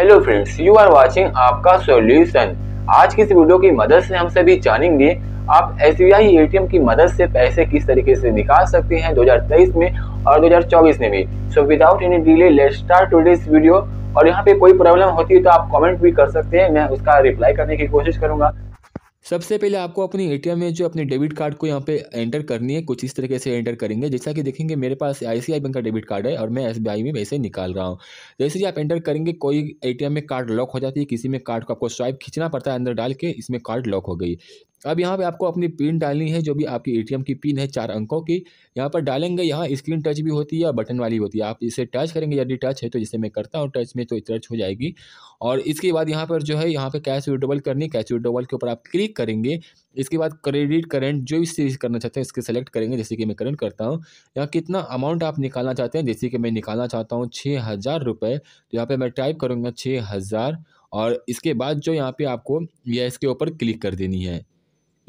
hello friends you are watching आपका solution आज की इस वीडियो की मदद से हम सभी जानेंगे आप एस एटीएम की मदद से पैसे किस तरीके से निकाल सकते हैं 2023 में और 2024 में भी so without any delay let start today's video और यहाँ पे कोई प्रॉब्लम होती है तो आप कमेंट भी कर सकते हैं मैं उसका रिप्लाई करने की कोशिश करूंगा सबसे पहले आपको अपनी एटीएम में जो अपने डेबिट कार्ड को यहाँ पे एंटर करनी है कुछ इस तरीके से एंटर करेंगे जैसा कि देखेंगे मेरे पास आईसीआई बैंक का डेबिट कार्ड है और मैं एसबीआई में वैसे निकाल रहा हूँ जैसे ही आप एंटर करेंगे कोई एटीएम में कार्ड लॉक हो जाती है किसी में कार्ड को आपको स्वाइप खींचना पड़ता है अंदर डाल के इसमें कार्ड लॉक हो गई अब यहाँ पे आपको अपनी पिन डालनी है जो भी आपकी एटीएम की पिन है चार अंकों की यहाँ पर डालेंगे यहाँ स्क्रीन टच भी होती है या बटन वाली होती है आप इसे टच करेंगे यदि टच है तो जैसे मैं करता हूँ टच में तो टच हो जाएगी और इसके बाद यहाँ पर जो है यहाँ पे कैश विड्रोवल करनी कैश विड्रोवल के ऊपर आप क्लिक करेंगे इसके बाद क्रेडिट करेंट जो भी सीरीज करना चाहते हैं इसके सेलेक्ट करेंगे जैसे कि मैं करंट करता हूँ यहाँ कितना अमाउंट आप निकालना चाहते हैं जैसे कि मैं निकालना चाहता हूँ छः हज़ार रुपये तो यहाँ पर मैं टाइप करूँगा छः हज़ार और इसके बाद जो यहाँ पे आपको यह इसके ऊपर क्लिक कर देनी है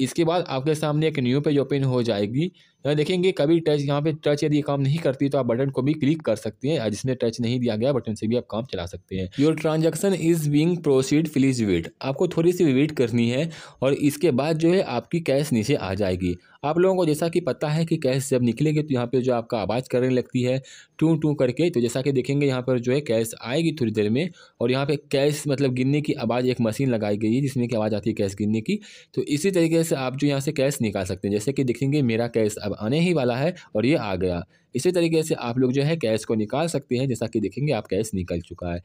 इसके बाद आपके सामने एक न्यू पेज ओपन हो जाएगी यहाँ तो देखेंगे कभी टच यहाँ पे टच यदि काम नहीं करती तो आप बटन को भी क्लिक कर सकते हैं जिसमें टच नहीं दिया गया बटन से भी आप काम चला सकते हैं your transaction is being proceed please wait आपको थोड़ी सी वेट करनी है और इसके बाद जो है आपकी कैश नीचे आ जाएगी आप लोगों को जैसा कि पता है कि कैश जब निकलेगी तो यहाँ पर जो आपका आवाज़ करने लगती है टू टू करके तो जैसा कि देखेंगे यहाँ पर जो है कैश आएगी थोड़ी देर में और यहाँ पर कैश मतलब गिनने की आवाज़ एक मशीन लगाई गई है जिसमें कि आवाज़ आती है कैश गिनने की तो इसी तरीके से आप जो यहाँ से कैश निकाल सकते हैं जैसे कि देखेंगे मेरा कैश अब आने ही वाला है और ये आ गया इसी तरीके से आप लोग जो है कैश को निकाल सकते हैं जैसा कि देखेंगे आप कैश निकल चुका है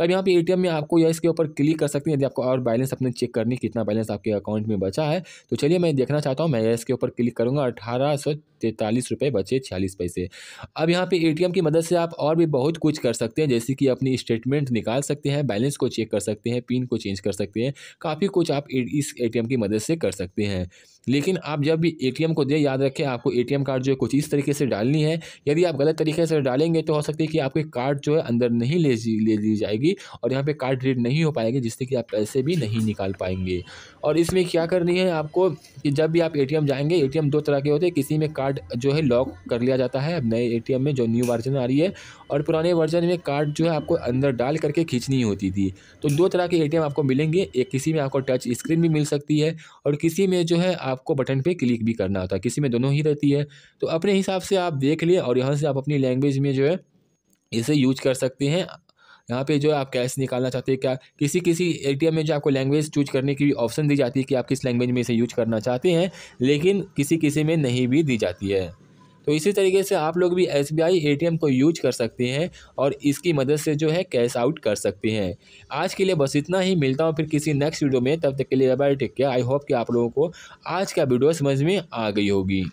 अब यहाँ पे एटीएम में आपको या इसके ऊपर क्लिक कर सकते हैं यदि आपको और बैलेंस अपने चेक करनी कितना बैलेंस आपके अकाउंट में बचा है तो चलिए मैं देखना चाहता हूँ मैं इसके ऊपर क्लिक करूँगा अठारह सौ तैंतालीस रुपये बचे छियालीस पैसे अब यहाँ पे एटीएम की मदद से आप और भी बहुत कुछ कर सकते हैं जैसे कि अपनी स्टेटमेंट निकाल सकते हैं बैलेंस को चेक कर सकते हैं पिन को चेंज कर सकते हैं काफ़ी कुछ आप इस ए की मदद से कर सकते हैं लेकिन आप जब भी ए को दे याद रखें आपको ए कार्ड जो है कुछ इस तरीके से डालनी है यदि आप गलत तरीके से डालेंगे तो हो सकती है कि आपकी कार्ड जो है अंदर नहीं ले ले ली जाएगी और यहाँ पर कार्ड रीड नहीं हो पाएगी जिससे कि आप पैसे भी नहीं निकाल पाएंगे और इसमें क्या करनी है आपको कि जब भी आप ए जाएंगे ए दो तरह के होते हैं किसी में कार्ड जो है लॉक कर लिया जाता है नए ए में जो न्यू वर्जन आ रही है और पुराने वर्जन में कार्ड जो है आपको अंदर डाल करके खींचनी होती थी तो दो तरह के ए आपको मिलेंगे एक किसी में आपको टच स्क्रीन भी मिल सकती है और किसी में जो है आपको बटन पर क्लिक भी करना होता है किसी में दोनों ही रहती है तो अपने हिसाब से आप देख लिए है और यहाँ से आप अपनी लैंग्वेज में जो है इसे यूज कर सकते हैं यहाँ पे जो है आप कैश निकालना चाहते हैं क्या किसी किसी एटीएम में जो आपको लैंग्वेज चूज करने की भी ऑप्शन दी जाती है कि आप किस लैंग्वेज में इसे यूज करना चाहते हैं लेकिन किसी किसी में नहीं भी दी जाती है तो इसी तरीके से आप लोग भी एस बी को यूज कर सकते हैं और इसकी मदद से जो है कैश आउट कर सकते हैं आज के लिए बस इतना ही मिलता हूँ फिर किसी नेक्स्ट वीडियो में तब तक के लिए bye take care I hope कि आप लोगों को आज का वीडियो समझ में आ गई होगी